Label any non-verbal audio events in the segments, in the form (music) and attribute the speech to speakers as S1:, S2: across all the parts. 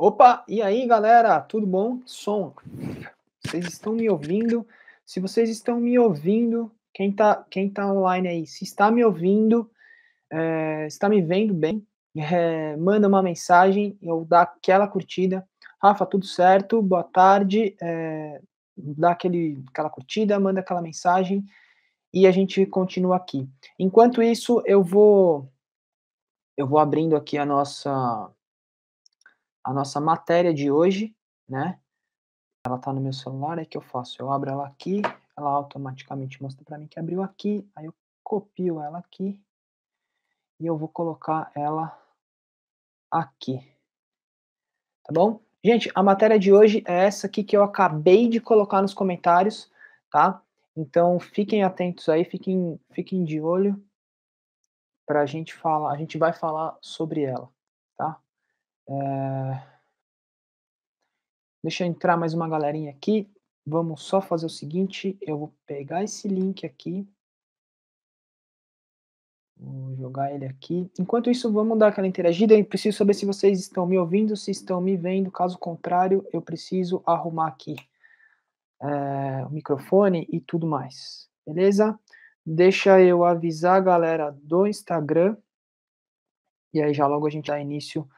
S1: Opa, e aí galera, tudo bom? Som. Vocês estão me ouvindo? Se vocês estão me ouvindo, quem tá, quem tá online aí, se está me ouvindo, é, está me vendo bem, (laughs) é, manda uma mensagem, eu dou aquela curtida. Rafa, tudo certo? Boa tarde. É, dá aquele, aquela curtida, manda aquela mensagem e a gente continua aqui. Enquanto isso, eu vou eu vou abrindo aqui a nossa a nossa matéria de hoje, né? Ela tá no meu celular, é que eu faço. Eu abro ela aqui, ela automaticamente mostra para mim que abriu aqui, aí eu copio ela aqui e eu vou colocar ela aqui. Tá bom? Gente, a matéria de hoje é essa aqui que eu acabei de colocar nos comentários, tá? Então fiquem atentos aí, fiquem, fiquem de olho para a gente falar, a gente vai falar sobre ela. Eh, deixa eu entrar mais uma galerinha aqui. Vamos só fazer o seguinte: eu vou pegar esse link aqui. Vou jogar ele aqui. Enquanto isso, vamos dar aquela interagida. Eu preciso saber se vocês estão me ouvindo, se estão me vendo. Caso contrário, eu preciso arrumar aqui é, o microfone e tudo mais. Beleza? Deixa eu avisar a galera do Instagram. E aí já logo a gente dá início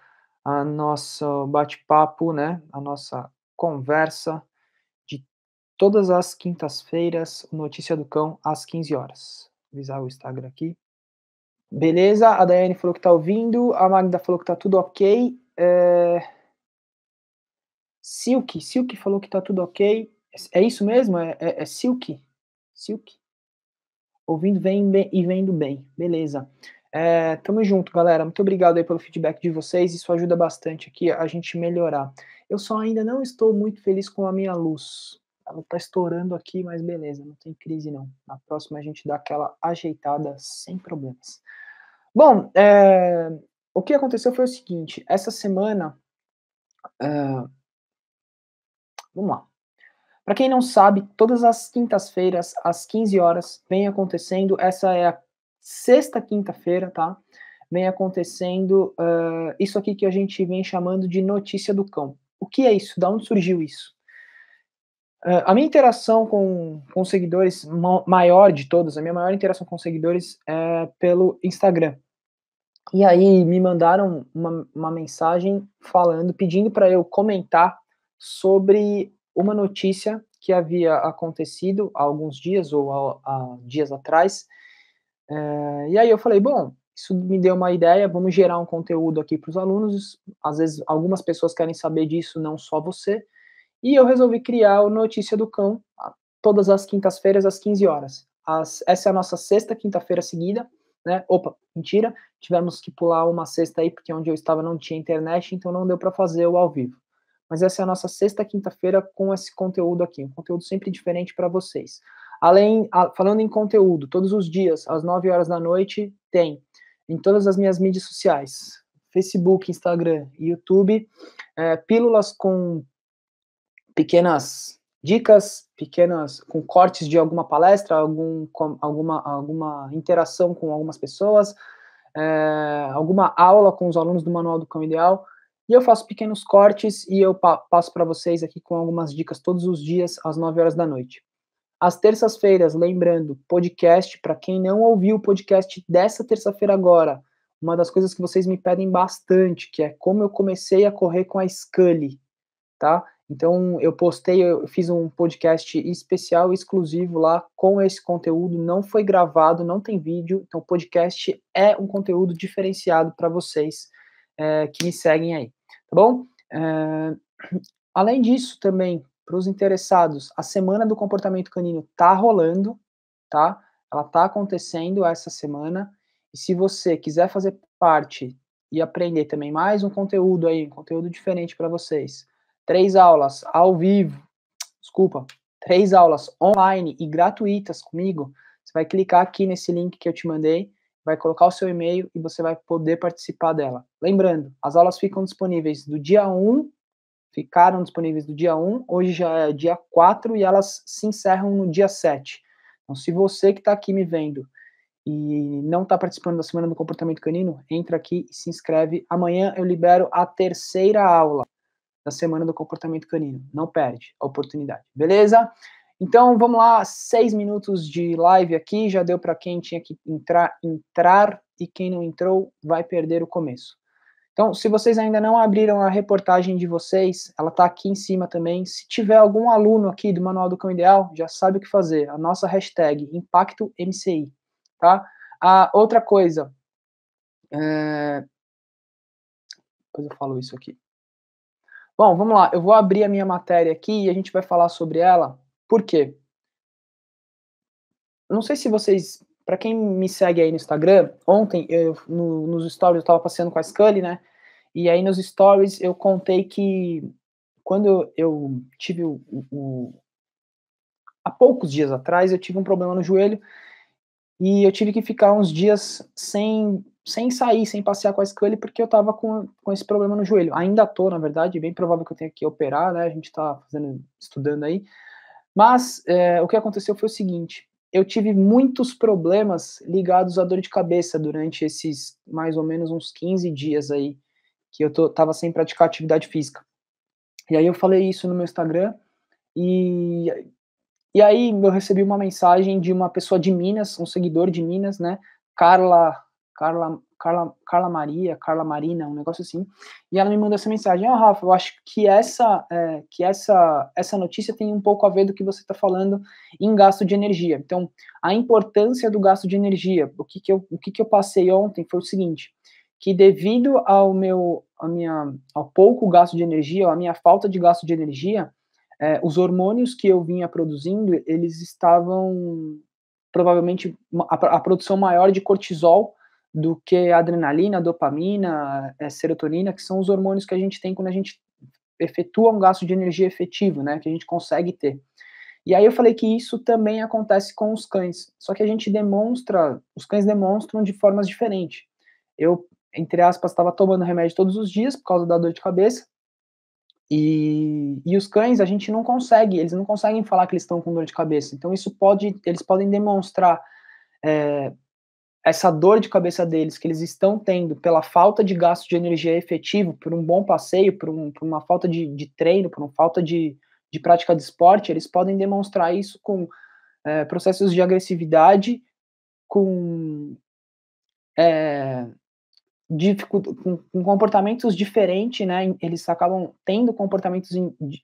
S1: a nosso bate-papo, né, a nossa conversa de todas as quintas-feiras, Notícia do Cão, às 15 horas. Vou avisar o Instagram aqui. Beleza, a Daiane falou que tá ouvindo, a Magda falou que tá tudo ok. É... Silk, Silk falou que tá tudo ok. É, é isso mesmo? É, é, é Silk? Silk? Ouvindo bem, bem e vendo bem. Beleza. É, tamo junto, galera. Muito obrigado aí pelo feedback de vocês. Isso ajuda bastante aqui a gente melhorar. Eu só ainda não estou muito feliz com a minha luz. Ela tá estourando aqui, mas beleza, não tem crise não. Na próxima a gente dá aquela ajeitada sem problemas. Bom, é, o que aconteceu foi o seguinte: essa semana. É, vamos lá. Para quem não sabe, todas as quintas-feiras, às 15 horas, vem acontecendo. Essa é a sexta, quinta-feira, tá? Vem acontecendo uh, isso aqui que a gente vem chamando de notícia do cão. O que é isso? Da onde surgiu isso? Uh, a minha interação com, com seguidores, maior de todas, a minha maior interação com seguidores é pelo Instagram. E aí me mandaram uma, uma mensagem falando, pedindo para eu comentar sobre uma notícia que havia acontecido há alguns dias ou há, há dias atrás é, e aí eu falei, bom, isso me deu uma ideia, vamos gerar um conteúdo aqui para os alunos. Às vezes algumas pessoas querem saber disso, não só você. E eu resolvi criar o Notícia do Cão todas as quintas-feiras às 15 horas. As, essa é a nossa sexta quinta-feira seguida, né? Opa, mentira, tivemos que pular uma sexta aí porque onde eu estava não tinha internet, então não deu para fazer o ao vivo. Mas essa é a nossa sexta quinta-feira com esse conteúdo aqui, um conteúdo sempre diferente para vocês. Além, falando em conteúdo, todos os dias, às 9 horas da noite, tem em todas as minhas mídias sociais: Facebook, Instagram, YouTube, é, pílulas com pequenas dicas, pequenas com cortes de alguma palestra, algum, com, alguma, alguma interação com algumas pessoas, é, alguma aula com os alunos do Manual do Cão Ideal. E eu faço pequenos cortes e eu pa passo para vocês aqui com algumas dicas todos os dias às 9 horas da noite. Às terças-feiras, lembrando, podcast, para quem não ouviu o podcast dessa terça-feira agora, uma das coisas que vocês me pedem bastante, que é como eu comecei a correr com a Scully, tá? Então eu postei, eu fiz um podcast especial, exclusivo lá com esse conteúdo, não foi gravado, não tem vídeo, então o podcast é um conteúdo diferenciado para vocês é, que me seguem aí, tá bom? É, além disso também, para os interessados, a semana do comportamento canino tá rolando, tá? Ela tá acontecendo essa semana. E se você quiser fazer parte e aprender também mais um conteúdo aí, um conteúdo diferente para vocês, três aulas ao vivo, desculpa, três aulas online e gratuitas comigo, você vai clicar aqui nesse link que eu te mandei, vai colocar o seu e-mail e você vai poder participar dela. Lembrando, as aulas ficam disponíveis do dia 1 ficaram disponíveis do dia 1, hoje já é dia 4 e elas se encerram no dia 7. Então, se você que está aqui me vendo e não está participando da Semana do Comportamento Canino, entra aqui e se inscreve. Amanhã eu libero a terceira aula da Semana do Comportamento Canino. Não perde a oportunidade, beleza? Então vamos lá, seis minutos de live aqui, já deu para quem tinha que entrar, entrar e quem não entrou vai perder o começo. Então, se vocês ainda não abriram a reportagem de vocês, ela está aqui em cima também. Se tiver algum aluno aqui do Manual do Cão Ideal, já sabe o que fazer. A nossa hashtag, ImpactoMCI, tá? A outra coisa, é... depois eu falo isso aqui. Bom, vamos lá. Eu vou abrir a minha matéria aqui e a gente vai falar sobre ela. Por quê? Não sei se vocês para quem me segue aí no Instagram, ontem eu, no, nos stories eu estava passeando com a Scully, né? E aí nos stories eu contei que quando eu tive o, o há poucos dias atrás eu tive um problema no joelho e eu tive que ficar uns dias sem sem sair, sem passear com a Scully, porque eu tava com, com esse problema no joelho. Ainda tô, na verdade, bem provável que eu tenha que operar, né? A gente tá fazendo, estudando aí. Mas é, o que aconteceu foi o seguinte: eu tive muitos problemas ligados à dor de cabeça durante esses mais ou menos uns 15 dias aí que eu tô, tava sem praticar atividade física. E aí eu falei isso no meu Instagram e e aí eu recebi uma mensagem de uma pessoa de Minas, um seguidor de Minas, né? Carla Carla Carla Carla Maria, Carla Marina, um negócio assim. E ela me mandou essa mensagem: "Ah, oh, Rafa, eu acho que essa é, que essa essa notícia tem um pouco a ver do que você está falando em gasto de energia. Então, a importância do gasto de energia. O que que eu o que que eu passei ontem foi o seguinte: que devido ao meu a minha, ao pouco gasto de energia, ou à minha falta de gasto de energia, é, os hormônios que eu vinha produzindo, eles estavam provavelmente a, a produção maior de cortisol do que adrenalina, dopamina, é, serotonina, que são os hormônios que a gente tem quando a gente efetua um gasto de energia efetivo, né, que a gente consegue ter. E aí eu falei que isso também acontece com os cães, só que a gente demonstra, os cães demonstram de formas diferentes. Eu entre aspas, estava tomando remédio todos os dias por causa da dor de cabeça. E, e os cães, a gente não consegue, eles não conseguem falar que eles estão com dor de cabeça. Então, isso pode, eles podem demonstrar é, essa dor de cabeça deles que eles estão tendo pela falta de gasto de energia efetivo, por um bom passeio, por, um, por uma falta de, de, treino, por uma falta de, de prática de esporte, eles podem demonstrar isso com é, processos de agressividade, com. É, com comportamentos diferentes, né? Eles acabam tendo comportamentos,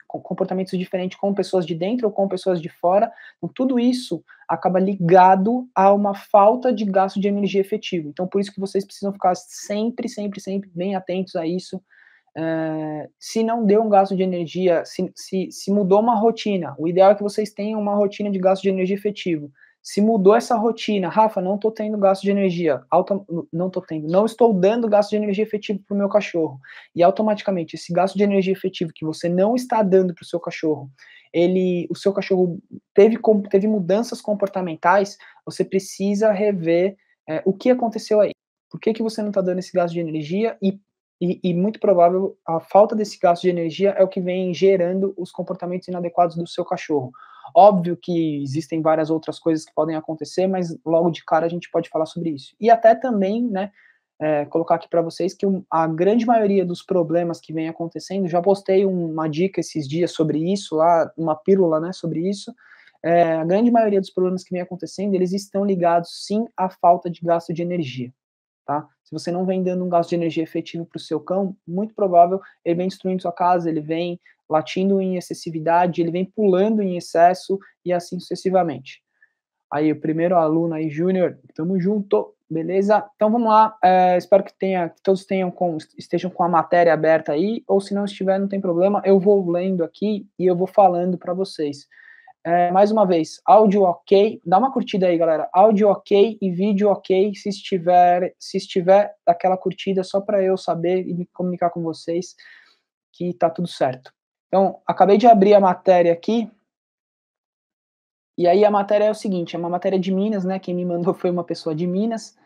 S1: comportamentos diferentes com pessoas de dentro ou com pessoas de fora. Então, tudo isso acaba ligado a uma falta de gasto de energia efetivo. Então, por isso que vocês precisam ficar sempre, sempre, sempre bem atentos a isso. É, se não deu um gasto de energia, se, se, se mudou uma rotina, o ideal é que vocês tenham uma rotina de gasto de energia efetivo. Se mudou essa rotina, Rafa, não estou tendo gasto de energia, auto, não estou tendo, não estou dando gasto de energia efetivo para o meu cachorro. E automaticamente esse gasto de energia efetivo que você não está dando para o seu cachorro, ele, o seu cachorro teve, teve mudanças comportamentais, você precisa rever é, o que aconteceu aí. Por que, que você não está dando esse gasto de energia e e, e, muito provável a falta desse gasto de energia é o que vem gerando os comportamentos inadequados do seu cachorro. Óbvio que existem várias outras coisas que podem acontecer, mas logo de cara a gente pode falar sobre isso. E até também, né, é, colocar aqui para vocês que a grande maioria dos problemas que vem acontecendo, já postei uma dica esses dias sobre isso, lá, uma pílula, né, sobre isso. É, a grande maioria dos problemas que vem acontecendo, eles estão ligados sim à falta de gasto de energia, tá? Se você não vem dando um gasto de energia efetivo para o seu cão, muito provável ele vem destruindo sua casa, ele vem latindo em excessividade, ele vem pulando em excesso e assim sucessivamente. Aí, o primeiro aluno aí, Júnior, tamo junto, beleza? Então vamos lá, é, espero que, tenha, que todos tenham com, estejam com a matéria aberta aí, ou se não estiver, não tem problema, eu vou lendo aqui e eu vou falando para vocês. É, mais uma vez, áudio ok. Dá uma curtida aí, galera. Áudio ok e vídeo ok. Se estiver, se estiver aquela curtida, só para eu saber e me comunicar com vocês que tá tudo certo. Então, acabei de abrir a matéria aqui. E aí a matéria é o seguinte, é uma matéria de Minas, né? Quem me mandou foi uma pessoa de Minas.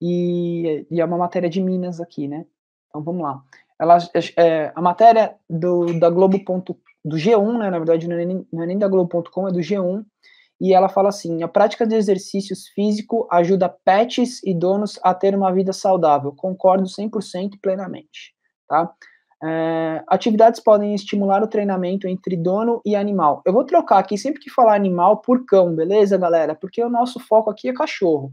S1: E, e é uma matéria de Minas aqui, né? Então vamos lá. Ela, é, a matéria do, da Globo.com do G1, né? Na verdade, não é nem, não é nem da Globo.com, é do G1. E ela fala assim: a prática de exercícios físico ajuda pets e donos a ter uma vida saudável. Concordo 100% plenamente. Tá? É, atividades podem estimular o treinamento entre dono e animal. Eu vou trocar aqui sempre que falar animal por cão, beleza, galera? Porque o nosso foco aqui é cachorro.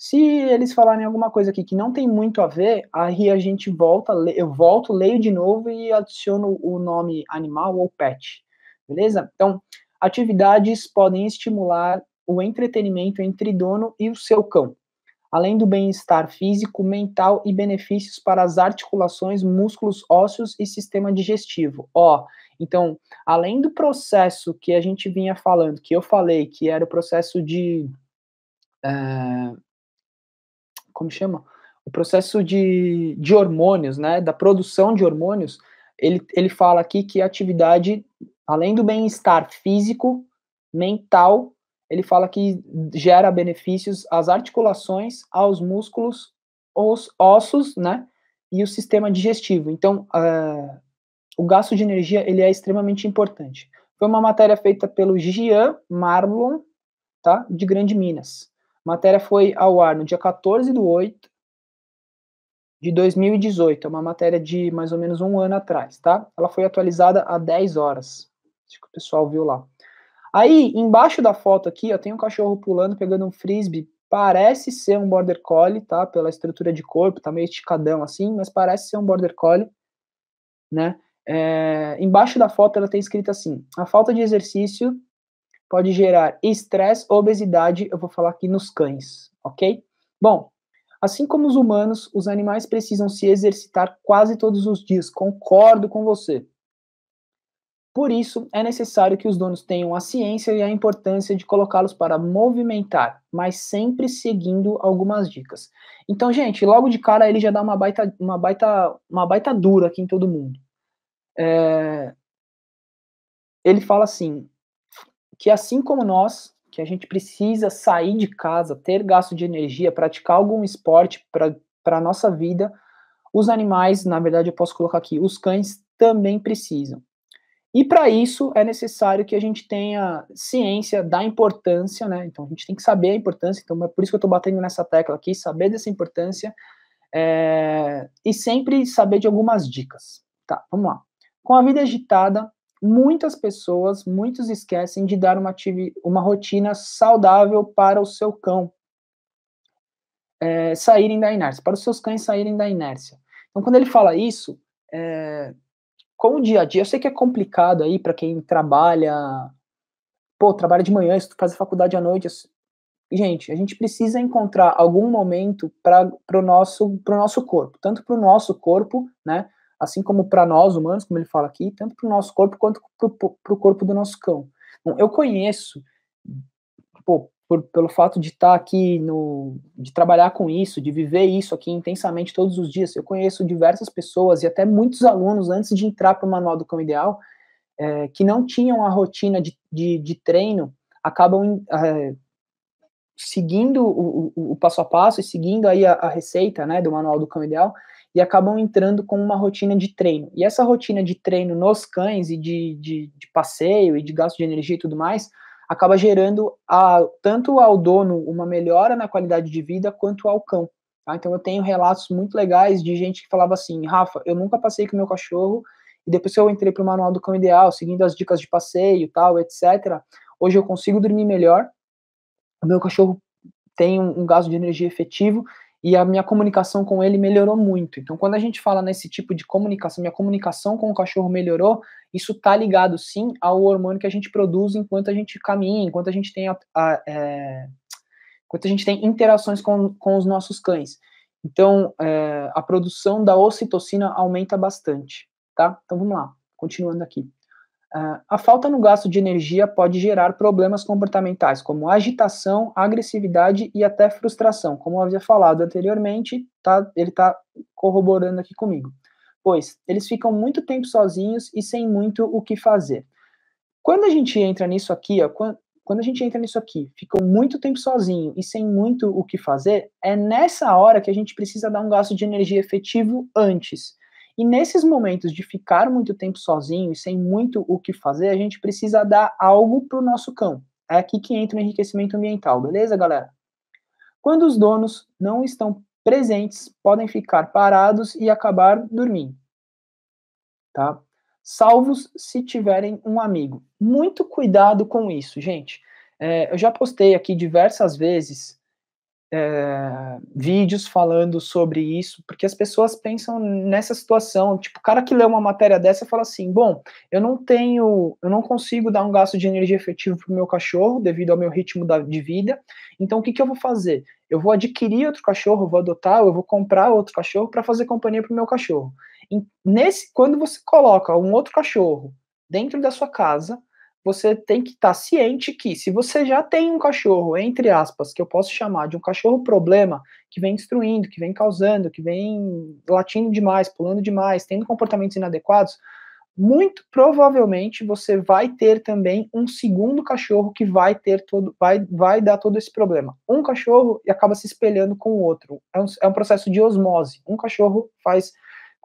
S1: Se eles falarem alguma coisa aqui que não tem muito a ver, aí a gente volta, eu volto, leio de novo e adiciono o nome animal ou pet. Beleza? Então, atividades podem estimular o entretenimento entre dono e o seu cão, além do bem-estar físico, mental e benefícios para as articulações, músculos ósseos e sistema digestivo. Ó, então, além do processo que a gente vinha falando, que eu falei que era o processo de Uh, como chama? O processo de, de hormônios, né? Da produção de hormônios, ele, ele fala aqui que a atividade, além do bem-estar físico, mental, ele fala que gera benefícios às articulações, aos músculos, aos ossos, né? E o sistema digestivo. Então, uh, o gasto de energia, ele é extremamente importante. Foi uma matéria feita pelo Gian Marlon, tá? De Grande Minas matéria foi ao ar no dia 14 de 8 de 2018. É uma matéria de mais ou menos um ano atrás, tá? Ela foi atualizada há 10 horas. Acho que o pessoal viu lá. Aí, embaixo da foto aqui, eu tenho um cachorro pulando, pegando um frisbee. Parece ser um border collie, tá? Pela estrutura de corpo, tá meio esticadão assim, mas parece ser um border collie, né? É, embaixo da foto ela tem escrito assim: a falta de exercício pode gerar estresse, obesidade, eu vou falar aqui nos cães, ok? Bom, assim como os humanos, os animais precisam se exercitar quase todos os dias, concordo com você. Por isso, é necessário que os donos tenham a ciência e a importância de colocá-los para movimentar, mas sempre seguindo algumas dicas. Então, gente, logo de cara ele já dá uma baita, uma baita, uma baita dura aqui em todo mundo. É... Ele fala assim: que assim como nós, que a gente precisa sair de casa, ter gasto de energia, praticar algum esporte para a nossa vida, os animais, na verdade eu posso colocar aqui, os cães também precisam. E para isso é necessário que a gente tenha ciência da importância, né? Então a gente tem que saber a importância, então é por isso que eu estou batendo nessa tecla aqui, saber dessa importância é... e sempre saber de algumas dicas. Tá, vamos lá. Com a vida agitada, muitas pessoas, muitos esquecem de dar uma, uma rotina saudável para o seu cão é, saírem da inércia, para os seus cães saírem da inércia. Então, quando ele fala isso, é, com o dia a dia, eu sei que é complicado aí para quem trabalha, pô, trabalha de manhã, faz faculdade à noite. Assim. Gente, a gente precisa encontrar algum momento para o nosso, nosso corpo, tanto para o nosso corpo, né? assim como para nós humanos, como ele fala aqui, tanto para o nosso corpo quanto para o corpo do nosso cão. Bom, eu conheço, pô, por, pelo fato de estar tá aqui, no, de trabalhar com isso, de viver isso aqui intensamente todos os dias, eu conheço diversas pessoas e até muitos alunos antes de entrar para o Manual do Cão Ideal, é, que não tinham a rotina de, de, de treino, acabam é, seguindo o, o, o, passo a passo e seguindo aí a, a receita né, do Manual do Cão Ideal, e acabam entrando com uma rotina de treino. E essa rotina de treino nos cães e de, de, de passeio e de gasto de energia e tudo mais acaba gerando a, tanto ao dono uma melhora na qualidade de vida quanto ao cão. Tá? Então eu tenho relatos muito legais de gente que falava assim, Rafa, eu nunca passei com meu cachorro e depois que eu entrei para o manual do cão ideal, seguindo as dicas de passeio, tal, etc. Hoje eu consigo dormir melhor. O meu cachorro tem um, um gasto de energia efetivo e a minha comunicação com ele melhorou muito. Então, quando a gente fala nesse tipo de comunicação, minha comunicação com o cachorro melhorou, isso está ligado sim ao hormônio que a gente produz enquanto a gente caminha, enquanto a gente tem, a, a, é, enquanto a gente tem interações com, com os nossos cães. Então, é, a produção da ocitocina aumenta bastante, tá? Então, vamos lá, continuando aqui. Ah, a falta no gasto de energia pode gerar problemas comportamentais, como agitação, agressividade e até frustração. Como eu havia falado anteriormente, tá, ele está corroborando aqui comigo. Pois eles ficam muito tempo sozinhos e sem muito o que fazer. Quando a gente entra nisso aqui, ó, quando a gente entra nisso aqui, ficou muito tempo sozinho e sem muito o que fazer, é nessa hora que a gente precisa dar um gasto de energia efetivo antes. E nesses momentos de ficar muito tempo sozinho e sem muito o que fazer, a gente precisa dar algo para o nosso cão. É aqui que entra o enriquecimento ambiental, beleza, galera? Quando os donos não estão presentes, podem ficar parados e acabar dormindo. Tá? Salvos se tiverem um amigo. Muito cuidado com isso, gente. É, eu já postei aqui diversas vezes é, vídeos falando sobre isso, porque as pessoas pensam nessa situação, tipo, o cara que lê uma matéria dessa fala assim, bom, eu não tenho, eu não consigo dar um gasto de energia efetivo para o meu cachorro devido ao meu ritmo da, de vida, então o que, que eu vou fazer? Eu vou adquirir outro cachorro, vou adotar, eu vou comprar outro cachorro para fazer companhia para o meu cachorro. E nesse, quando você coloca um outro cachorro dentro da sua casa, você tem que estar tá ciente que se você já tem um cachorro, entre aspas, que eu posso chamar de um cachorro problema, que vem destruindo, que vem causando, que vem latindo demais, pulando demais, tendo comportamentos inadequados, muito provavelmente você vai ter também um segundo cachorro que vai ter todo, vai, vai dar todo esse problema. Um cachorro acaba se espelhando com o outro. É um, é um processo de osmose. Um cachorro faz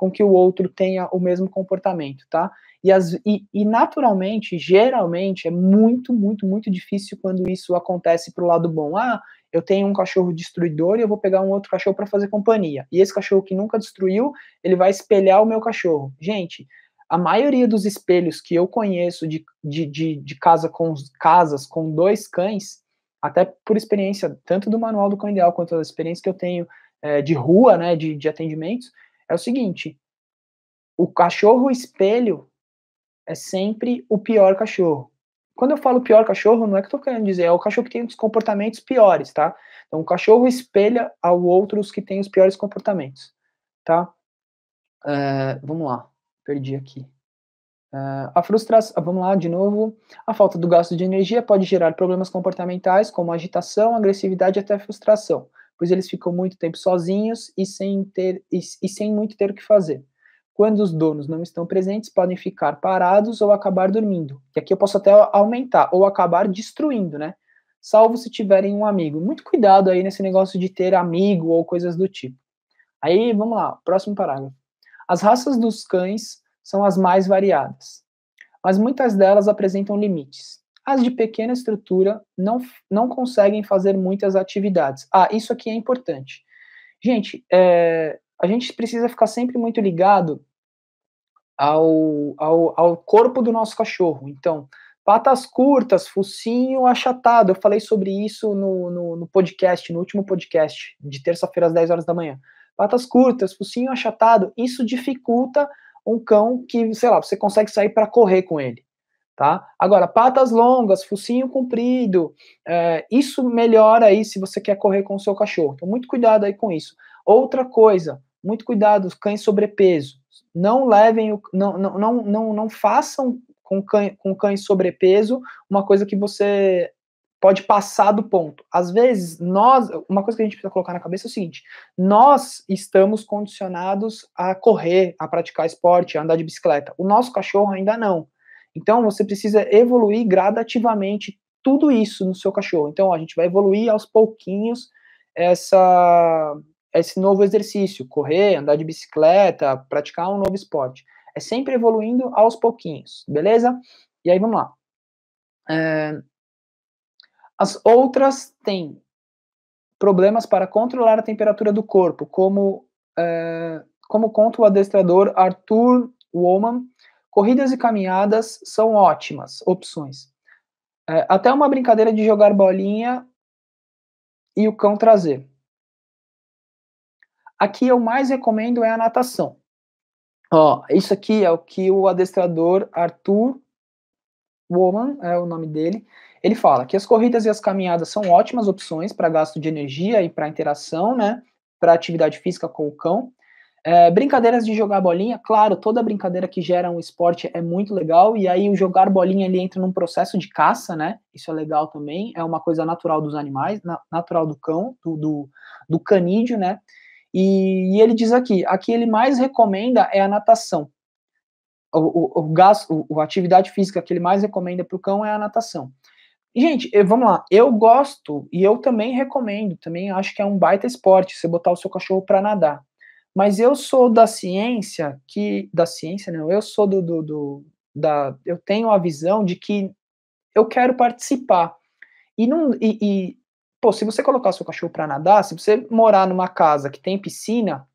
S1: com que o outro tenha o mesmo comportamento, tá? E, as, e, e naturalmente, geralmente, é muito, muito, muito difícil quando isso acontece para o lado bom. Ah, eu tenho um cachorro destruidor e eu vou pegar um outro cachorro para fazer companhia. E esse cachorro que nunca destruiu, ele vai espelhar o meu cachorro. Gente, a maioria dos espelhos que eu conheço de, de, de, de casa com, casas com dois cães, até por experiência tanto do manual do cão ideal quanto da experiência que eu tenho é, de rua, né, de, de atendimentos, é o seguinte: o cachorro espelho é sempre o pior cachorro. Quando eu falo pior cachorro, não é que eu tô querendo dizer, é o cachorro que tem os comportamentos piores, tá? Então, o cachorro espelha ao outro os que tem os piores comportamentos, tá? Eh, vamos lá, perdi aqui. Uh, a frustração, ah, vamos lá de novo. A falta do gasto de energia pode gerar problemas comportamentais como agitação, agressividade e até frustração pois eles ficam muito tempo sozinhos e sem, ter, e, e sem muito ter o que fazer. Quando os donos não estão presentes, podem ficar parados ou acabar dormindo. E aqui eu posso até aumentar, ou acabar destruindo, né? Salvo se tiverem um amigo. Muito cuidado aí nesse negócio de ter amigo ou coisas do tipo. Aí, vamos lá, próximo parágrafo. As raças dos cães são as mais variadas, mas muitas delas apresentam limites. As de pequena estrutura não, não conseguem fazer muitas atividades. Ah, isso aqui é importante. Gente, é, a gente precisa ficar sempre muito ligado ao, ao, ao corpo do nosso cachorro. Então, patas curtas, focinho achatado. Eu falei sobre isso no, no, no podcast, no último podcast, de terça-feira às 10 horas da manhã. Patas curtas, focinho achatado, isso dificulta um cão que, sei lá, você consegue sair para correr com ele. Tá? Agora, patas longas, focinho comprido, é, isso melhora aí se você quer correr com o seu cachorro. Então, muito cuidado aí com isso. Outra coisa, muito cuidado, cães sobrepeso. Não levem, o, não, não, não, não, não façam com cães com cãe sobrepeso uma coisa que você pode passar do ponto. Às vezes, nós, uma coisa que a gente precisa colocar na cabeça é o seguinte: nós estamos condicionados a correr, a praticar esporte, a andar de bicicleta. O nosso cachorro ainda não. Então você precisa evoluir gradativamente tudo isso no seu cachorro. Então a gente vai evoluir aos pouquinhos essa, esse novo exercício, correr, andar de bicicleta, praticar um novo esporte. É sempre evoluindo aos pouquinhos, beleza? E aí vamos lá. É, as outras têm problemas para controlar a temperatura do corpo, como, é, como conta o adestrador Arthur Woman Corridas e caminhadas são ótimas opções. É, até uma brincadeira de jogar bolinha e o cão trazer. Aqui eu mais recomendo é a natação. Ó, isso aqui é o que o adestrador Arthur Woman, é o nome dele, ele fala que as corridas e as caminhadas são ótimas opções para gasto de energia e para interação, né? Para atividade física com o cão. É, brincadeiras de jogar bolinha, claro, toda brincadeira que gera um esporte é muito legal, e aí o jogar bolinha ele entra num processo de caça, né? Isso é legal também, é uma coisa natural dos animais, na, natural do cão, do, do, do canídeo, né? E, e, ele diz aqui, a que ele mais recomenda é a natação. O, o, o a atividade física que ele mais recomenda para o cão é a natação. Gente, vamos lá. Eu gosto e eu também recomendo. Também acho que é um baita esporte você botar o seu cachorro para nadar. Mas eu sou da ciência que. Da ciência, não, eu sou do, do, do da, eu tenho a visão de que eu quero participar. E não. E, e, pô, se você colocar seu cachorro para nadar, se você morar numa casa que tem piscina,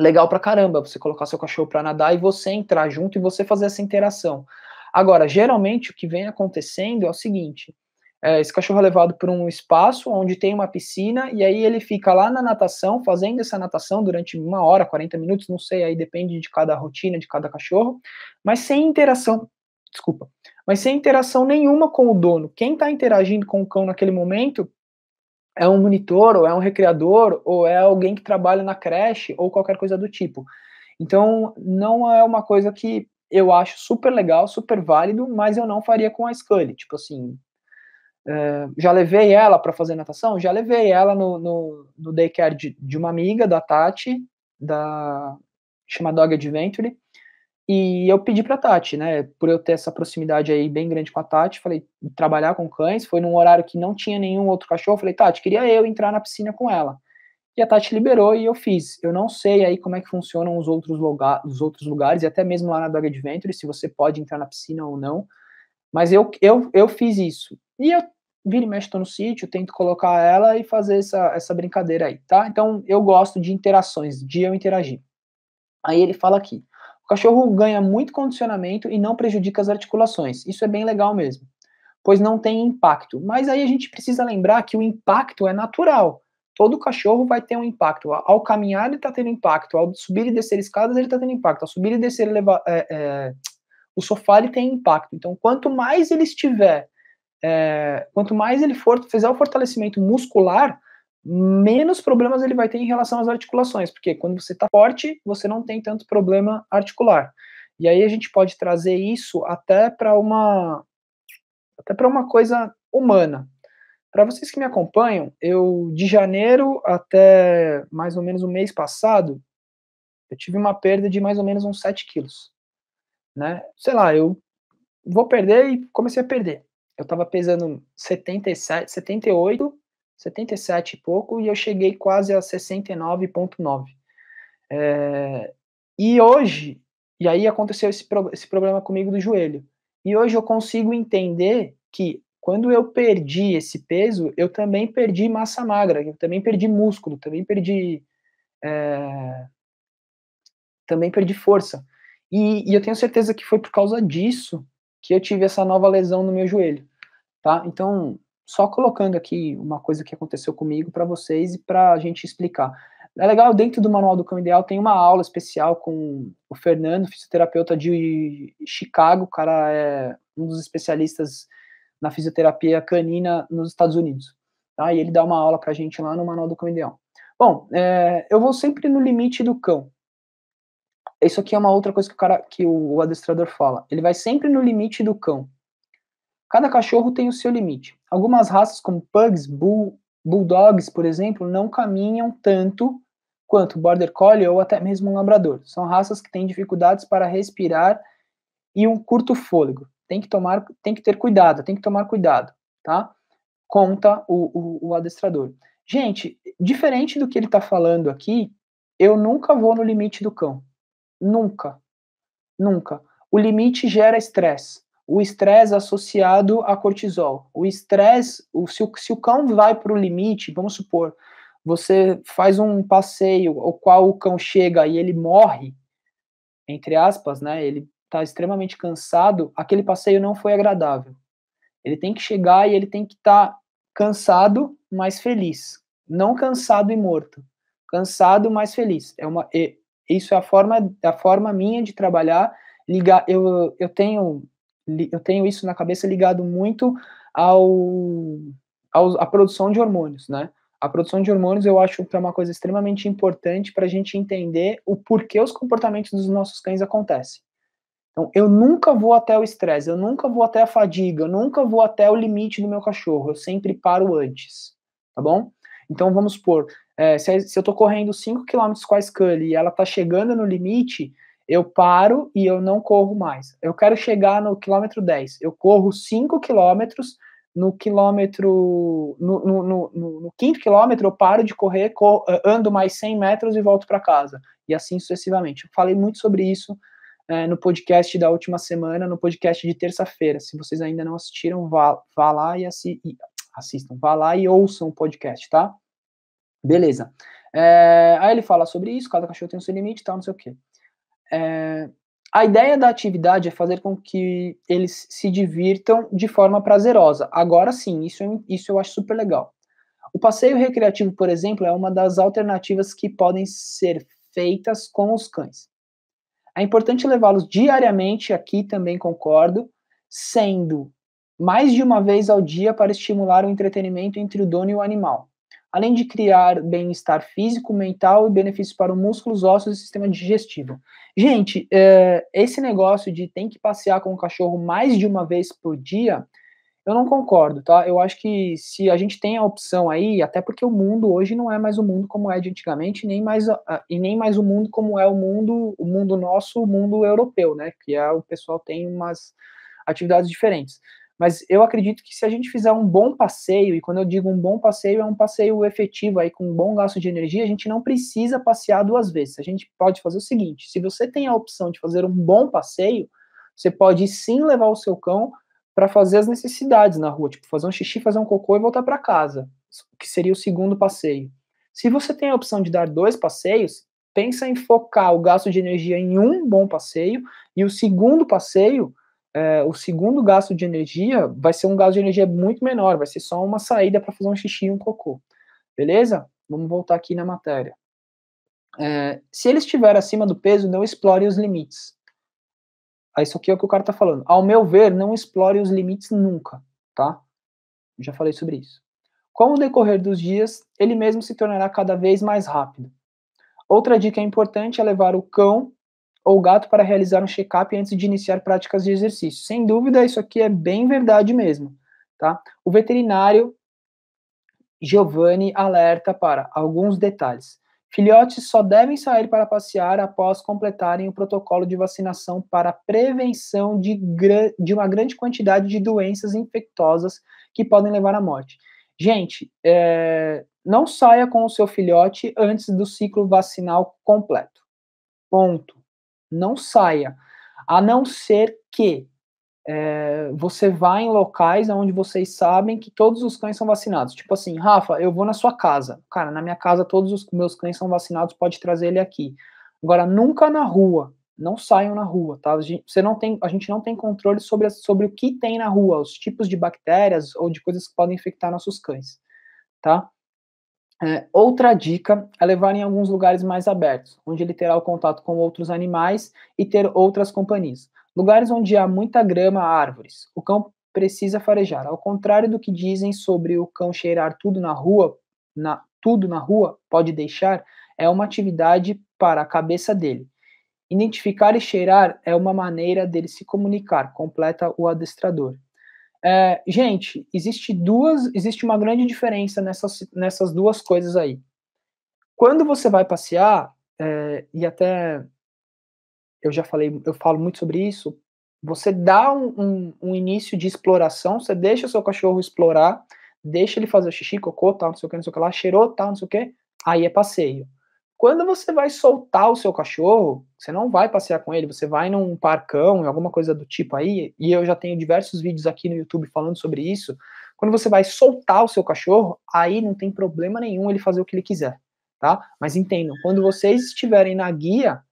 S1: legal para caramba você colocar seu cachorro para nadar e você entrar junto e você fazer essa interação. Agora, geralmente o que vem acontecendo é o seguinte: é, esse cachorro é levado para um espaço onde tem uma piscina e aí ele fica lá na natação, fazendo essa natação durante uma hora, 40 minutos, não sei, aí depende de cada rotina, de cada cachorro, mas sem interação, desculpa, mas sem interação nenhuma com o dono. Quem está interagindo com o cão naquele momento é um monitor, ou é um recreador, ou é alguém que trabalha na creche, ou qualquer coisa do tipo. Então, não é uma coisa que eu acho super legal, super válido, mas eu não faria com a Scully. Tipo assim, eh, já levei ela para fazer natação, já levei ela no, no, no daycare de, de, uma amiga, da Tati, da chama Dog Adventure, e eu pedi para Tati, né, por eu ter essa proximidade aí bem grande com a Tati, falei, trabalhar com cães, foi num horário que não tinha nenhum outro cachorro, falei, Tati, queria eu entrar na piscina com ela. E a Tati liberou e eu fiz. Eu não sei aí como é que funcionam os outros, lugar, os outros lugares, e até mesmo lá na Dog Adventure, se você pode entrar na piscina ou não, mas eu, eu, eu fiz isso. E eu vira e mexe, tô no sítio, tento colocar ela e fazer essa, essa brincadeira aí, tá? Então, eu gosto de interações, de eu interagir. Aí ele fala aqui, o cachorro ganha muito condicionamento e não prejudica as articulações. Isso é bem legal mesmo, pois não tem impacto. Mas aí a gente precisa lembrar que o impacto é natural. Todo cachorro vai ter um impacto. Ao caminhar, ele está tendo impacto. Ao subir e descer escadas, ele está tendo impacto. Ao subir e descer levar é, é, o sofá, ele tem impacto. Então, quanto mais ele estiver é, quanto mais ele for, fizer o fortalecimento muscular, menos problemas ele vai ter em relação às articulações, porque quando você está forte, você não tem tanto problema articular. E aí a gente pode trazer isso até para uma até para uma coisa humana. Para vocês que me acompanham, eu de janeiro até mais ou menos o mês passado, eu tive uma perda de mais ou menos uns 7 quilos. Né? Sei lá, eu vou perder e comecei a perder eu estava pesando 77, 78, 77 e pouco, e eu cheguei quase a 69,9. É, eh, e hoje, e aí aconteceu esse, esse problema comigo do joelho. E hoje eu consigo entender que quando eu perdi esse peso, eu também perdi massa magra, eu também perdi músculo, também perdi. É, também perdi força. E, e eu tenho certeza que foi por causa disso que eu tive essa nova lesão no meu joelho, tá? Então, só colocando aqui uma coisa que aconteceu comigo para vocês e para a gente explicar. É legal, dentro do Manual do Cão Ideal tem uma aula especial com o Fernando, fisioterapeuta de Chicago, o cara é um dos especialistas na fisioterapia canina nos Estados Unidos. Tá? E ele dá uma aula para a gente lá no Manual do Cão Ideal. Bom, é, eu vou sempre no limite do cão, isso aqui é uma outra coisa que o cara, que o, o adestrador fala. Ele vai sempre no limite do cão. Cada cachorro tem o seu limite. Algumas raças, como pugs, bull, bulldogs, por exemplo, não caminham tanto quanto border collie ou até mesmo um labrador. São raças que têm dificuldades para respirar e um curto fôlego. Tem que tomar, tem que ter cuidado, tem que tomar cuidado, tá? Conta o, o, o adestrador. Gente, diferente do que ele está falando aqui, eu nunca vou no limite do cão. Nunca. Nunca. O limite gera estresse. O estresse associado a cortisol. O estresse, se, o, se o cão vai para o limite, vamos supor, você faz um passeio ao qual o cão chega e ele morre, entre aspas, né? Ele está extremamente cansado, aquele passeio não foi agradável. Ele tem que chegar e ele tem que estar tá cansado, mas feliz. Não cansado e morto. Cansado, mas feliz. É uma, isso é a forma, a forma minha de trabalhar. Ligar, eu, eu tenho eu tenho isso na cabeça ligado muito ao, ao à produção de hormônios, né? A produção de hormônios eu acho que é uma coisa extremamente importante para a gente entender o porquê os comportamentos dos nossos cães acontecem. Então, eu nunca vou até o estresse, eu nunca vou até a fadiga, eu nunca vou até o limite do meu cachorro, eu sempre paro antes, tá bom? Então, vamos supor, é, se, é, se, eu estou correndo 5 km com a Scully e ela está chegando no limite, eu paro e eu não corro mais. Eu quero chegar no quilômetro 10. Eu corro 5 quilômetros, no quilômetro. No, no, no, no, quinto quilômetro, eu paro de correr, cor, eh, ando mais 100 metros e volto para casa. E assim sucessivamente. Eu falei muito sobre isso é, no podcast da última semana, no podcast de terça-feira. Se vocês ainda não assistiram, vá, vá lá e, assi e assistam, vá lá e ouçam o podcast, tá? Beleza. É, aí ele fala sobre isso, cada cachorro tem o seu limite e tal, não sei o quê. É, a ideia da atividade é fazer com que eles se divirtam de forma prazerosa. Agora sim, isso, eu, é isso eu acho super legal. O passeio recreativo, por exemplo, é uma das alternativas que podem ser feitas com os cães. É importante levá-los diariamente, aqui também concordo, sendo mais de uma vez ao dia para estimular o entretenimento entre o dono e o animal além de criar bem-estar físico, mental e benefícios para os músculos, ossos e sistema digestivo. Gente, é, esse negócio de tem que passear com o cachorro mais de uma vez por dia, eu não concordo, tá? Eu acho que se a gente tem a opção aí, até porque o mundo hoje não é mais o mundo como é de antigamente, nem mais e nem mais o mundo como é o mundo, o mundo nosso, o mundo europeu, né? Que é, o pessoal tem umas atividades diferentes. Mas eu acredito que se a gente fizer um bom passeio, e quando eu digo um bom passeio, é um passeio efetivo aí com um bom gasto de energia, a gente não precisa passear duas vezes. A gente pode fazer o seguinte: se você tem a opção de fazer um bom passeio, você pode sim levar o seu cão para fazer as necessidades na rua, tipo fazer um xixi, fazer um cocô e voltar para casa, que seria o segundo passeio. Se você tem a opção de dar dois passeios, pensa em focar o gasto de energia em um bom passeio e o segundo passeio é, o segundo gasto de energia vai ser um gasto de energia muito menor, vai ser só uma saída para fazer um xixi e um cocô. Beleza? Vamos voltar aqui na matéria. É, se ele estiver acima do peso, não explore os limites. É isso aqui é o que o cara está falando. Ao meu ver, não explore os limites nunca, tá? Já falei sobre isso. Com o decorrer dos dias, ele mesmo se tornará cada vez mais rápido. Outra dica importante é levar o cão ou gato para realizar um check-up antes de iniciar práticas de exercício. Sem dúvida, isso aqui é bem verdade mesmo, tá? O veterinário Giovanni alerta para alguns detalhes. Filhotes só devem sair para passear após completarem o protocolo de vacinação para prevenção de, de uma grande quantidade de doenças infectosas que podem levar à morte. Gente, é, não saia com o seu filhote antes do ciclo vacinal completo. Ponto não saia. A não ser que é, você vá em locais onde vocês sabem que todos os cães são vacinados. Tipo assim, Rafa, eu vou na sua casa. Cara, na minha casa todos os meus cães são vacinados, pode trazer ele aqui. Agora, nunca na rua. Não saiam na rua, tá? A gente, você não tem, a gente não tem controle sobre, sobre o que tem na rua, os tipos de bactérias ou de coisas que podem infectar nossos cães, tá? É, outra dica é levar em alguns lugares mais abertos, onde ele terá o contato com outros animais e ter outras companhias. Lugares onde há muita grama, árvores. O cão precisa farejar. Ao contrário do que dizem sobre o cão cheirar tudo na rua, na, tudo na rua pode deixar, é uma atividade para a cabeça dele. Identificar e cheirar é uma maneira dele se comunicar, completa o adestrador. É, gente, existe duas, existe uma grande diferença nessas, nessas duas coisas aí. Quando você vai passear, é, e até eu já falei, eu falo muito sobre isso, você dá um, um, um início de exploração, você deixa o seu cachorro explorar, deixa ele fazer xixi, cocô, tal, não sei o que, não sei o que lá, cheirou, tal, não sei o que, aí é passeio. Quando você vai soltar o seu cachorro, você não vai passear com ele, você vai num parcão, alguma coisa do tipo aí, e eu já tenho diversos vídeos aqui no YouTube falando sobre isso. Quando você vai soltar o seu cachorro, aí não tem problema nenhum ele fazer o que ele quiser, tá? Mas entendam, quando vocês estiverem na guia,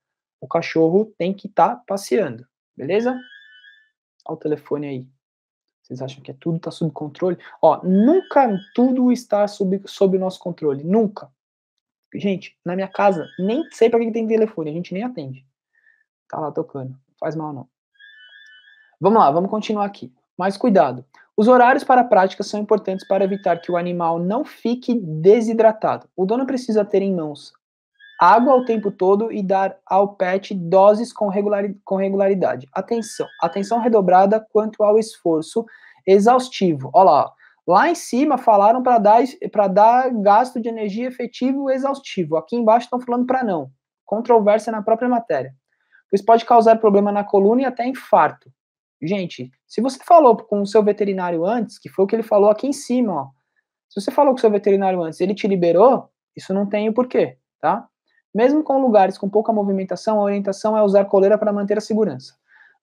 S1: o cachorro tem que estar tá passeando, beleza? Olha o telefone aí. Vocês acham que é tudo está sob controle? Ó, nunca tudo está sob, sob nosso controle, nunca. Gente, na minha casa, nem sei pra que tem telefone, a gente nem atende. Tá lá tocando, não faz mal não. Vamos lá, vamos continuar aqui. Mais cuidado. Os horários para a prática são importantes para evitar que o animal não fique desidratado. O dono precisa ter em mãos água o tempo todo e dar ao pet doses com, regularidade. Atenção, atenção redobrada quanto ao esforço exaustivo. Olha lá, Lá em cima falaram para dar, dar gasto de energia efetivo exaustivo. Aqui embaixo estão falando para não. Controvérsia na própria matéria. Isso pode causar problema na coluna e até infarto. Gente, se você falou com o seu veterinário antes, que foi o que ele falou aqui em cima, ó. Se você falou com o seu veterinário antes, ele te liberou, isso não tem o porquê, tá? Mesmo com lugares com pouca movimentação, a orientação é usar coleira para manter a segurança.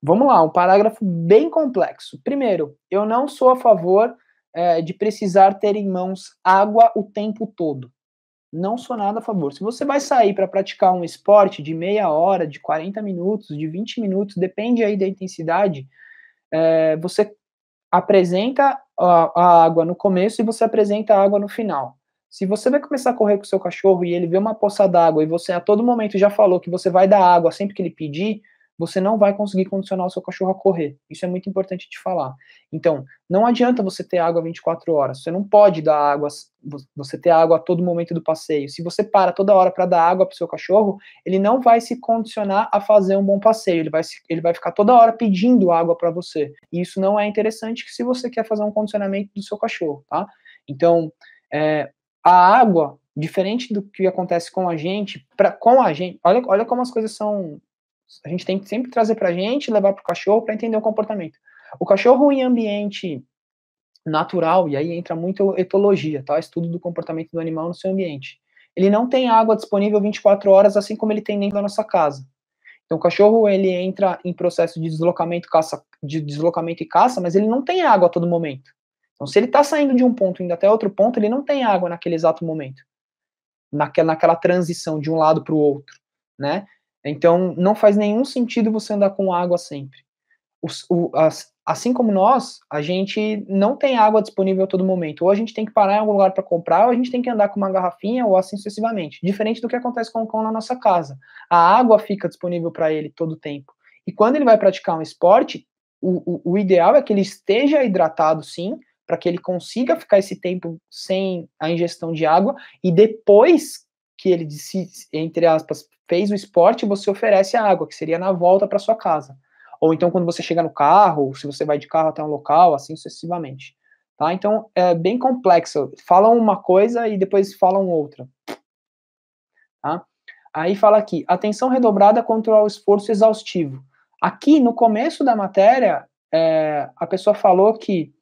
S1: Vamos lá, um parágrafo bem complexo. Primeiro, eu não sou a favor é, de precisar ter em mãos água o tempo todo. Não sou nada a favor. Se você vai sair para praticar um esporte de meia hora, de 40 minutos, de 20 minutos, depende aí da intensidade, é, você apresenta a, a água no começo e você apresenta a água no final. Se você vai começar a correr com o seu cachorro e ele vê uma poça d'água e você a todo momento já falou que você vai dar água sempre que ele pedir, você não vai conseguir condicionar o seu cachorro a correr. Isso é muito importante de falar. Então, não adianta você ter água 24 horas. Você não pode dar água, você ter água a todo momento do passeio. Se você para toda hora para dar água para o seu cachorro, ele não vai se condicionar a fazer um bom passeio. Ele vai, ele vai ficar toda hora pedindo água para você. E isso não é interessante se você quer fazer um condicionamento do seu cachorro, tá? Então, é, a água diferente do que acontece com a gente, pra, com a gente, olha, olha como as coisas são a gente tem que sempre trazer para a gente, levar para o cachorro para entender o comportamento. O cachorro em ambiente natural, e aí entra muito etologia, tá? estudo do comportamento do animal no seu ambiente. Ele não tem água disponível 24 horas, assim como ele tem dentro da nossa casa. Então, o cachorro ele entra em processo de deslocamento, caça, de deslocamento e caça, mas ele não tem água a todo momento. Então, se ele está saindo de um ponto indo até outro ponto, ele não tem água naquele exato momento, naquela, naquela transição de um lado para o outro, né? Então, não faz nenhum sentido você andar com água sempre. O, o, as, assim como nós, a gente não tem água disponível a todo momento. Ou a gente tem que parar em algum lugar para comprar, ou a gente tem que andar com uma garrafinha, ou assim sucessivamente. Diferente do que acontece com o cão na nossa casa. A água fica disponível para ele todo o tempo. E quando ele vai praticar um esporte, o, o ideal é que ele esteja hidratado, sim, para que ele consiga ficar esse tempo sem a ingestão de água e depois que ele disse, entre aspas, fez o esporte, você oferece a água, que seria na volta para sua casa. Ou então quando você chega no carro, ou se você vai de carro até um local, assim sucessivamente. Tá? Então é bem complexo. Falam uma coisa e depois falam outra. Tá? Aí fala aqui, atenção redobrada contra o esforço exaustivo. Aqui no começo da matéria, é, a pessoa falou que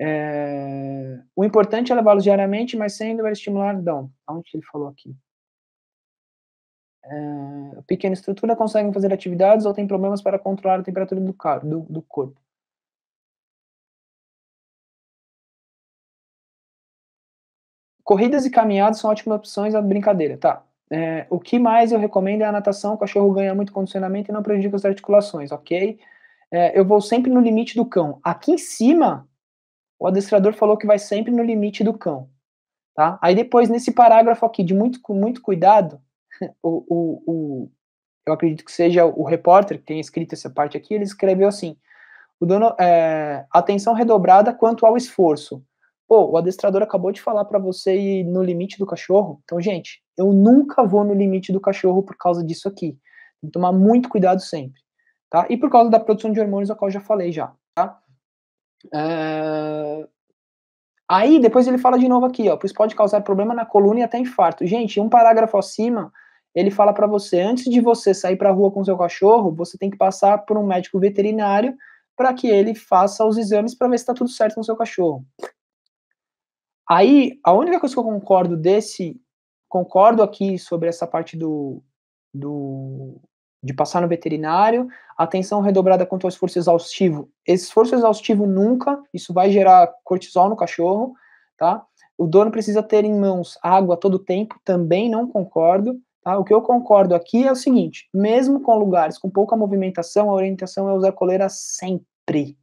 S1: é, o importante é levá-los diariamente, mas sem estimular, não. Aonde ele falou aqui? é, pequena estrutura conseguem fazer atividades ou têm problemas para controlar a temperatura do, car do, do corpo. Corridas e caminhadas são ótimas opções à brincadeira, tá? É, o que mais eu recomendo é a natação. O cachorro ganha muito condicionamento e não prejudica as articulações, ok? É, eu vou sempre no limite do cão. Aqui em cima, o adestrador falou que vai sempre no limite do cão, tá? Aí depois, nesse parágrafo aqui, de muito, muito cuidado, o, o, o, eu acredito que seja o repórter que tenha escrito essa parte aqui, ele escreveu assim, o dono, é, atenção redobrada quanto ao esforço. Pô, o adestrador acabou de falar para você ir no limite do cachorro. Então, gente, eu nunca vou no limite do cachorro por causa disso aqui. Tem que tomar muito cuidado sempre, tá? E por causa da produção de hormônios, a qual eu já falei já, tá? É... Aí, depois ele fala de novo aqui, ó. Isso pode causar problema na coluna e até infarto. Gente, um parágrafo acima ele fala para você, antes de você sair para a rua com seu cachorro, você tem que passar por um médico veterinário para que ele faça os exames para ver se está tudo certo com seu cachorro. Aí, a única coisa que eu concordo desse, concordo aqui sobre essa parte do, do de passar no veterinário, atenção redobrada quanto ao esforço exaustivo. esforço exaustivo nunca, isso vai gerar cortisol no cachorro, tá? O dono precisa ter em mãos água todo o tempo, também não concordo. Tá? O que eu concordo aqui é o seguinte: mesmo com lugares com pouca movimentação, a orientação é usar coleira sempre.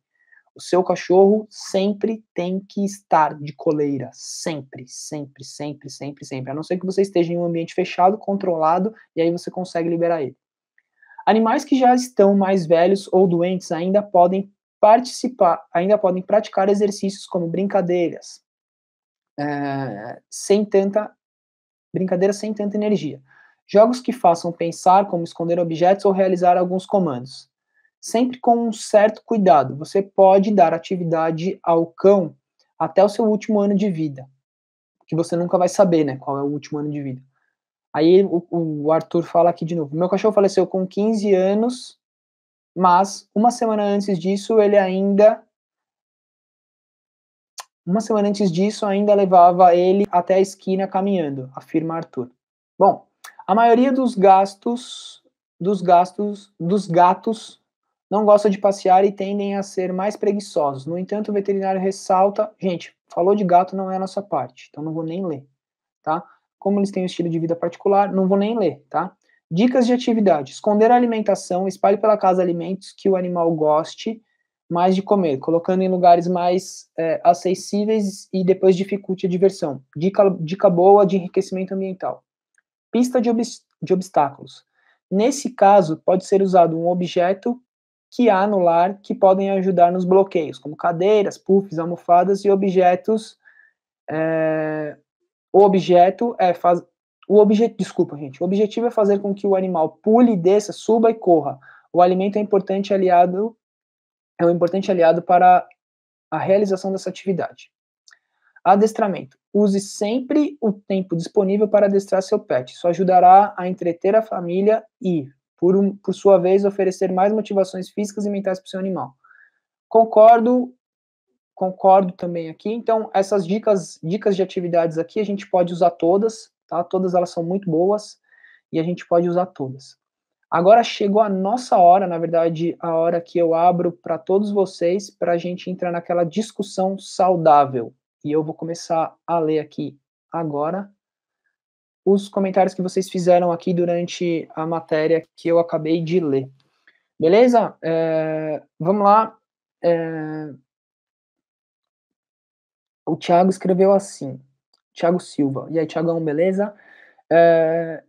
S1: O seu cachorro sempre tem que estar de coleira. Sempre, sempre, sempre, sempre, sempre. A não ser que você esteja em um ambiente fechado, controlado, e aí você consegue liberar ele. Animais que já estão mais velhos ou doentes ainda podem participar, ainda podem praticar exercícios como brincadeiras, é, sem tanta brincadeira sem tanta energia. Jogos que façam pensar como esconder objetos ou realizar alguns comandos. Sempre com um certo cuidado, você pode dar atividade ao cão até o seu último ano de vida. Que você nunca vai saber, né? Qual é o último ano de vida. Aí o, o Arthur fala aqui de novo: meu cachorro faleceu com 15 anos, mas uma semana antes disso ele ainda uma semana antes disso, ainda levava ele até a esquina caminhando, afirma Arthur. Bom, a maioria dos gastos, dos gastos, dos gatos não gosta de passear e tendem a ser mais preguiçosos. No entanto, o veterinário ressalta, gente, falou de gato não é a nossa parte, então não vou nem ler, tá? Como eles têm um estilo de vida particular, não vou nem ler, tá? Dicas de atividade: esconder a alimentação, espalhe pela casa alimentos que o animal goste mais de comer, colocando em lugares mais é, acessíveis e depois dificulte a diversão. Dica, dica boa de enriquecimento ambiental pista de, de obstáculos. Nesse caso, pode ser usado um objeto que há no lar que podem ajudar nos bloqueios, como cadeiras, puffs, almofadas e objetos. É... O objeto é o desculpa, gente. O objetivo é fazer com que o animal pule, desça, suba e corra. O alimento é importante aliado é um importante aliado para a realização dessa atividade. Adestramento. Use sempre o tempo disponível para adestrar seu pet. Isso ajudará a entreter a família e, por, um, por sua vez, oferecer mais motivações físicas e mentais para o seu animal. Concordo, concordo também aqui. Então, essas dicas, dicas de atividades aqui, a gente pode usar todas, tá? Todas elas são muito boas e a gente pode usar todas. Agora chegou a nossa hora, na verdade, a hora que eu abro para todos vocês para a gente entrar naquela discussão saudável, e eu vou começar a ler aqui agora os comentários que vocês fizeram aqui durante a matéria que eu acabei de ler. Beleza? É, vamos lá. É, o Thiago escreveu assim. Thiago Silva. E aí, Thiagão, beleza? É,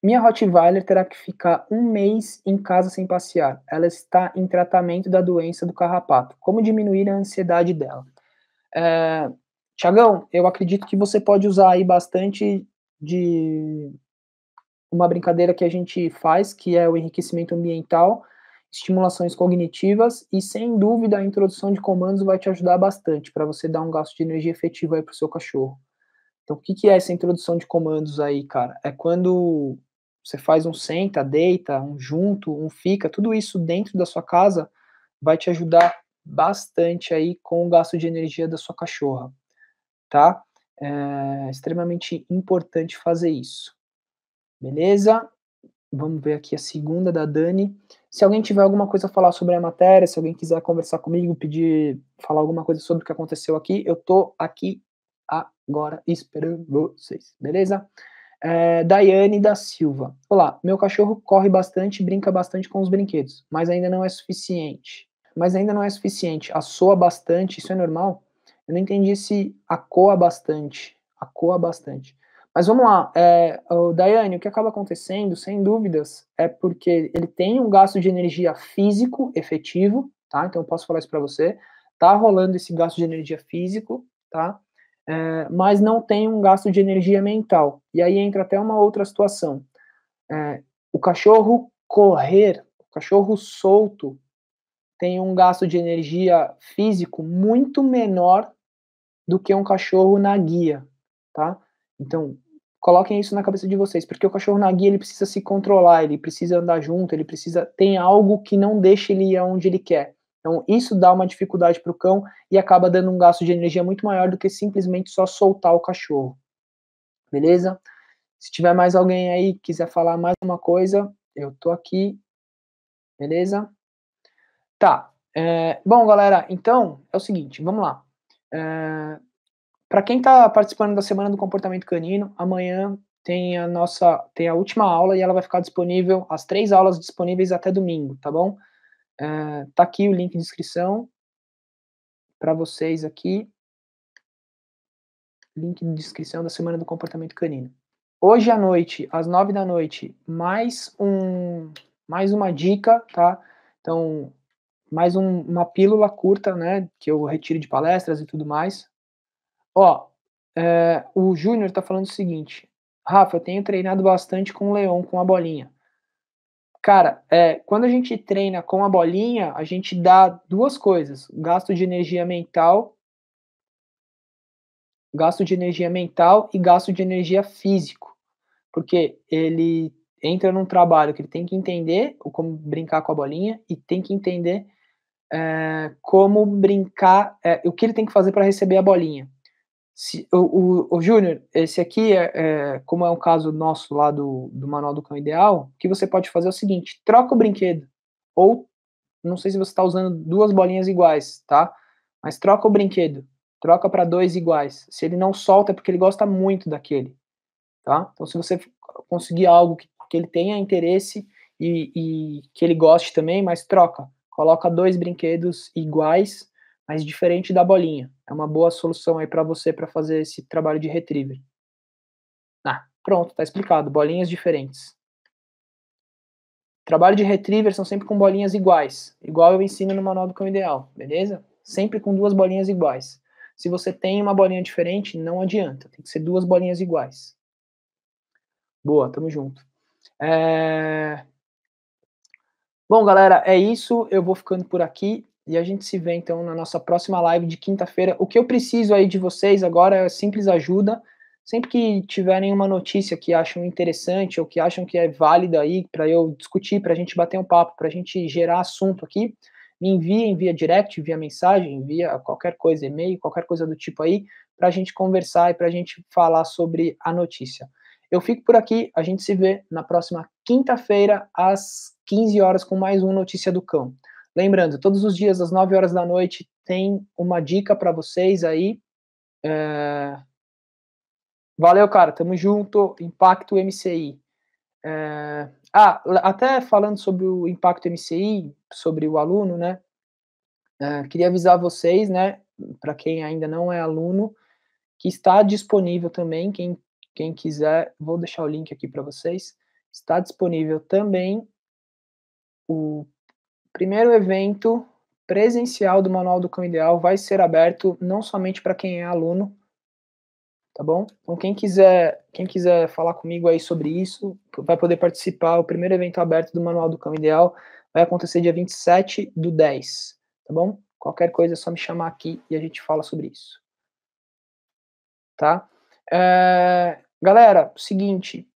S1: minha Rottweiler terá que ficar um mês em casa sem passear. Ela está em tratamento da doença do carrapato. Como diminuir a ansiedade dela? É, Tiagão, eu acredito que você pode usar aí bastante de uma brincadeira que a gente faz, que é o enriquecimento ambiental, estimulações cognitivas e sem dúvida a introdução de comandos vai te ajudar bastante para você dar um gasto de energia efetivo aí para o seu cachorro. Então, o que, que é essa introdução de comandos aí, cara? É quando você faz um senta, deita, um junto, um fica, tudo isso dentro da sua casa vai te ajudar bastante aí com o gasto de energia da sua cachorra, tá? É extremamente importante fazer isso. Beleza? Vamos ver aqui a segunda da Dani. Se alguém tiver alguma coisa a falar sobre a matéria, se alguém quiser conversar comigo, pedir, falar alguma coisa sobre o que aconteceu aqui, eu tô aqui agora esperando vocês, beleza? É, Daiane da Silva. Olá, meu cachorro corre bastante, brinca bastante com os brinquedos, mas ainda não é suficiente mas ainda não é suficiente. Assoa bastante, isso é normal? Eu não entendi se acoa bastante. Acoa bastante. Mas vamos lá, é, o Daiane, o que acaba acontecendo, sem dúvidas, é porque ele tem um gasto de energia físico efetivo, tá? Então eu posso falar isso para você. Tá rolando esse gasto de energia físico, tá? É, mas não tem um gasto de energia mental. E aí entra até uma outra situação. É, o cachorro correr, o cachorro solto, tem um gasto de energia físico muito menor do que um cachorro na guia, tá? Então, coloquem isso na cabeça de vocês, porque o cachorro na guia ele precisa se controlar, ele precisa andar junto, ele precisa tem algo que não deixa ele ir aonde ele quer. Então, isso dá uma dificuldade para o cão e acaba dando um gasto de energia muito maior do que simplesmente só soltar o cachorro. Beleza? Se tiver mais alguém aí que quiser falar mais uma coisa, eu tô aqui. Beleza? Tá. É, bom, galera, então é o seguinte, vamos lá. É, para quem está participando da Semana do Comportamento Canino, amanhã tem a nossa tem a última aula e ela vai ficar disponível, as três aulas disponíveis até domingo, tá bom? É, tá aqui o link de inscrição para vocês aqui. Link de inscrição da Semana do Comportamento Canino. Hoje à noite, às nove da noite, mais um mais uma dica, tá? Então, mais um, uma pílula curta, né, que eu retiro de palestras e tudo mais. Ó, é, o Júnior está falando o seguinte, Rafa, eu tenho treinado bastante com o Leon, com a bolinha. Cara, é, quando a gente treina com a bolinha, a gente dá duas coisas: gasto de energia mental, gasto de energia mental e gasto de energia físico, porque ele entra num trabalho que ele tem que entender como brincar com a bolinha e tem que entender é, como brincar, é, o que ele tem que fazer para receber a bolinha. Se, o o, o Júnior, esse aqui, é, é, como é um caso nosso lá do, do Manual do Cão Ideal, o que você pode fazer é o seguinte: troca o brinquedo. Ou, não sei se você está usando duas bolinhas iguais, tá? Mas troca o brinquedo. Troca para dois iguais. Se ele não solta, é porque ele gosta muito daquele, tá? Então, se você conseguir algo que, que ele tenha interesse e, e que ele goste também, mas troca coloca dois brinquedos iguais, mas diferente da bolinha. É uma boa solução aí para você para fazer esse trabalho de retriever. Ah, pronto, tá explicado. Bolinhas diferentes. Trabalho de retriever são sempre com bolinhas iguais, igual eu ensino no manual do cão ideal, beleza? Sempre com duas bolinhas iguais. Se você tem uma bolinha diferente, não adianta, tem que ser duas bolinhas iguais. Boa, tamo junto. É... Bom, galera, é isso. Eu vou ficando por aqui e a gente se vê então na nossa próxima live de quinta-feira. O que eu preciso aí de vocês agora é simples ajuda. Sempre que tiverem uma notícia que acham interessante ou que acham que é válida aí para eu discutir, para a gente bater um papo, para a gente gerar assunto aqui, me enviem via direct, via mensagem, via qualquer coisa, e-mail, qualquer coisa do tipo aí, para a gente conversar e para a gente falar sobre a notícia. Eu fico por aqui, a gente se vê na próxima quinta-feira às 15 horas com mais um Notícia do Cão. Lembrando, todos os dias às 9 horas da noite tem uma dica para vocês aí. É... Valeu, cara, tamo junto. Impacto MCI. É... Ah, até falando sobre o impacto MCI, sobre o aluno, né? É, queria avisar vocês, né? Para quem ainda não é aluno, que está disponível também. Quem, quem quiser, vou deixar o link aqui para vocês. Está disponível também o primeiro evento presencial do Manual do Cão Ideal vai ser aberto não somente para quem é aluno, tá bom? Então quem quiser, quem quiser falar comigo aí sobre isso, vai poder participar. O primeiro evento aberto do Manual do Cão Ideal vai acontecer dia 27 do 10, tá bom? Qualquer coisa é só me chamar aqui e a gente fala sobre isso. Tá? É, galera, seguinte,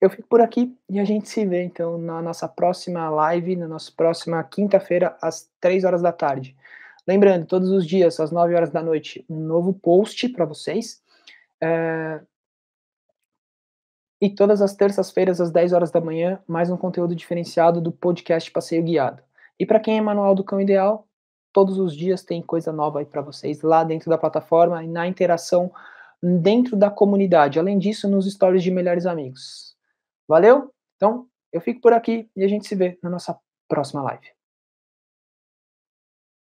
S1: eu fico por aqui e a gente se vê então na nossa próxima live, na nossa próxima quinta-feira, às três horas da tarde. Lembrando, todos os dias, às 9 horas da noite, um novo post para vocês. É... E todas as terças-feiras, às 10 horas da manhã, mais um conteúdo diferenciado do podcast Passeio Guiado. E para quem é manual do cão ideal, todos os dias tem coisa nova aí para vocês lá dentro da plataforma e na interação dentro da comunidade. Além disso, nos stories de melhores amigos. Valeu? Então, eu fico por aqui e a gente se vê na nossa próxima live.